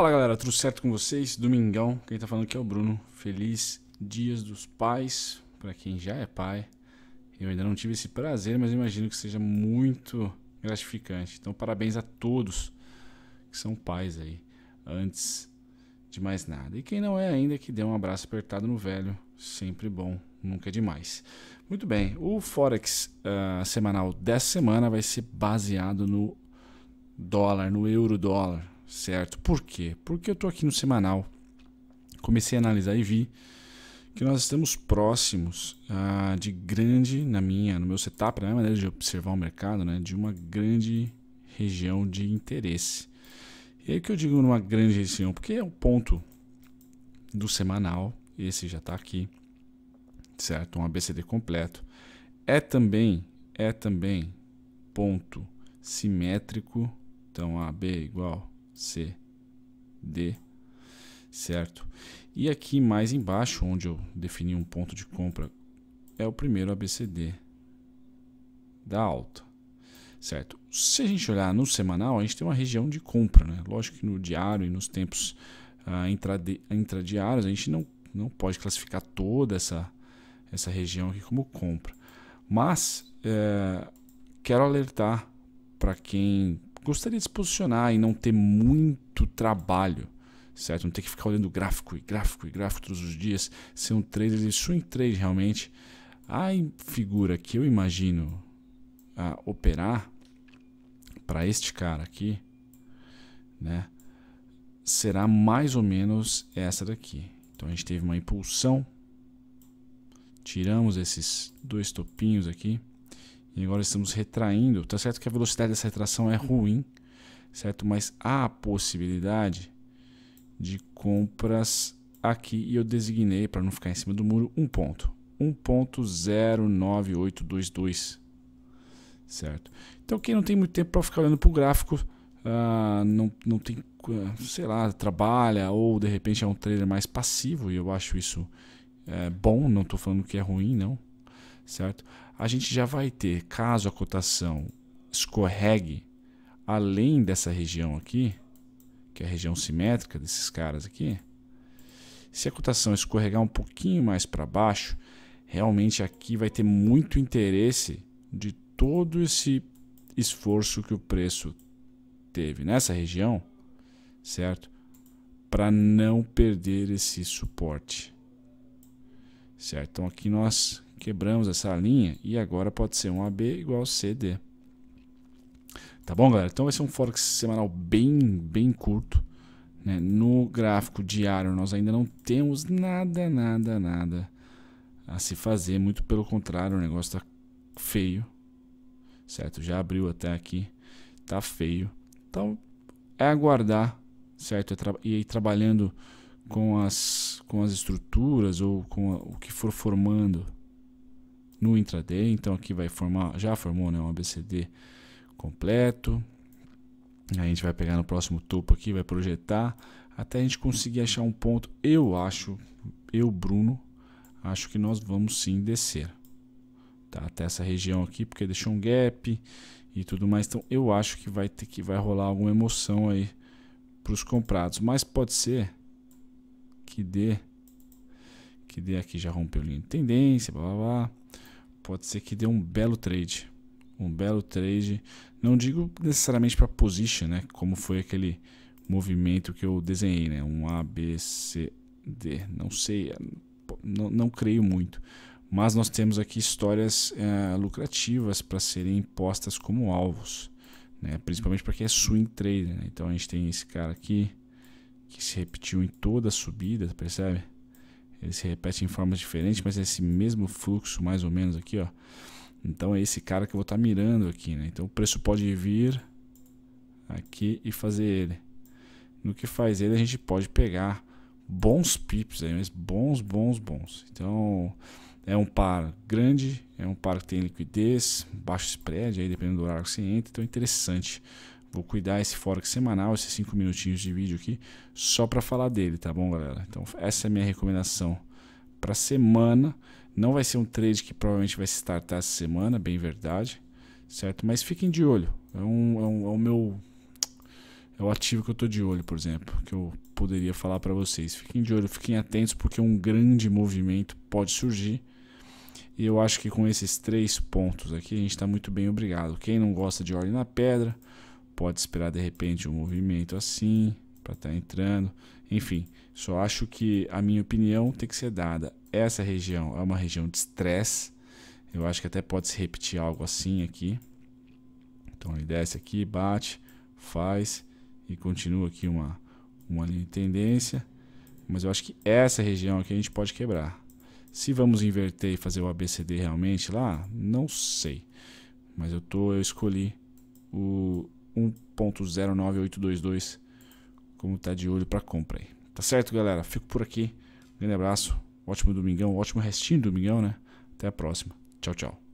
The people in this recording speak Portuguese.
Fala galera, tudo certo com vocês? Domingão, quem tá falando aqui é o Bruno. Feliz Dias dos Pais, para quem já é pai. Eu ainda não tive esse prazer, mas imagino que seja muito gratificante. Então, parabéns a todos que são pais aí, antes de mais nada. E quem não é ainda, que dê um abraço apertado no velho, sempre bom, nunca é demais. Muito bem, o Forex uh, semanal dessa semana vai ser baseado no dólar, no euro-dólar certo? Por quê? Porque eu estou aqui no semanal, comecei a analisar e vi que nós estamos próximos ah, de grande, na minha, no meu setup, na minha maneira de observar o mercado, né, de uma grande região de interesse. E aí que eu digo numa grande região, porque é o ponto do semanal, esse já está aqui, certo? Um ABCD completo. É também, é também ponto simétrico, então AB igual C, D, certo? E aqui mais embaixo, onde eu defini um ponto de compra, é o primeiro ABCD da alta, certo? Se a gente olhar no semanal, a gente tem uma região de compra, né? Lógico que no diário e nos tempos uh, intradiários a gente não, não pode classificar toda essa, essa região aqui como compra. Mas é, quero alertar para quem gostaria de se posicionar e não ter muito trabalho, certo? Não ter que ficar olhando gráfico e gráfico e gráfico todos os dias, ser um trader de swing trade realmente. A figura que eu imagino operar para este cara aqui, né? Será mais ou menos essa daqui. Então a gente teve uma impulsão, tiramos esses dois topinhos aqui e agora estamos retraindo. Tá certo que a velocidade dessa retração é ruim, certo? Mas há a possibilidade de compras aqui e eu designei para não ficar em cima do muro um ponto. 1.09822, certo? Então quem não tem muito tempo para ficar olhando para o gráfico, uh, não, não tem, uh, sei lá, trabalha ou de repente é um trailer mais passivo e eu acho isso uh, bom, não estou falando que é ruim não, certo? A gente já vai ter, caso a cotação escorregue além dessa região aqui, que é a região simétrica desses caras aqui, se a cotação escorregar um pouquinho mais para baixo, realmente aqui vai ter muito interesse de todo esse esforço que o preço teve nessa região, certo? Para não perder esse suporte. Certo? Então aqui nós Quebramos essa linha e agora pode ser um AB igual CD. Tá bom, galera? Então vai ser um Forex semanal bem, bem curto. Né? No gráfico diário nós ainda não temos nada, nada, nada a se fazer. Muito pelo contrário, o negócio está feio. Certo? Já abriu até aqui. Tá feio. Então é aguardar, certo? É e aí trabalhando com as, com as estruturas ou com a, o que for formando no intraday. Então aqui vai formar, já formou né, um ABCD completo. A gente vai pegar no próximo topo aqui, vai projetar até a gente conseguir achar um ponto. Eu acho, eu Bruno, acho que nós vamos sim descer. Tá, até essa região aqui, porque deixou um gap e tudo mais. Então eu acho que vai ter que vai rolar alguma emoção aí para os comprados, mas pode ser que dê que dê aqui já rompeu linha de tendência, blá blá blá. Pode ser que dê um belo trade. Um belo trade. Não digo necessariamente para position, né? Como foi aquele movimento que eu desenhei, né? Um A, B, C, D. Não sei, é, não, não creio muito. Mas nós temos aqui histórias é, lucrativas para serem postas como alvos. Né? Principalmente para quem é swing trader. Né? Então a gente tem esse cara aqui que se repetiu em toda a subida, percebe? Ele se repete em formas diferentes, mas é esse mesmo fluxo mais ou menos aqui, ó. Então é esse cara que eu vou estar tá mirando aqui, né? Então o preço pode vir aqui e fazer ele. No que faz ele, a gente pode pegar bons pips aí, mas bons, bons, bons. Então é um par grande, é um par que tem liquidez, baixo spread, aí dependendo do horário que você entra, então é interessante Vou cuidar esse Forex semanal, esses 5 minutinhos de vídeo aqui, só para falar dele, tá bom, galera? Então, essa é a minha recomendação para semana. Não vai ser um trade que provavelmente vai se startar essa semana, bem verdade, certo? Mas fiquem de olho. É, um, é, um, é o meu. É o ativo que eu estou de olho, por exemplo, que eu poderia falar para vocês. Fiquem de olho, fiquem atentos, porque um grande movimento pode surgir. E eu acho que com esses três pontos aqui a gente está muito bem obrigado. Quem não gosta de ordem na pedra, pode esperar de repente um movimento assim para estar tá entrando. Enfim, só acho que a minha opinião tem que ser dada. Essa região é uma região de estresse. Eu acho que até pode se repetir algo assim aqui. Então ele desce aqui, bate, faz e continua aqui uma, uma linha de tendência. Mas eu acho que essa região aqui a gente pode quebrar. Se vamos inverter e fazer o ABCD realmente lá, não sei. Mas eu, tô, eu escolhi o, 1.09822, como está de olho para compra aí. Tá certo, galera? Fico por aqui. Um grande abraço, ótimo domingão, ótimo restinho do domingão, né? Até a próxima. Tchau, tchau.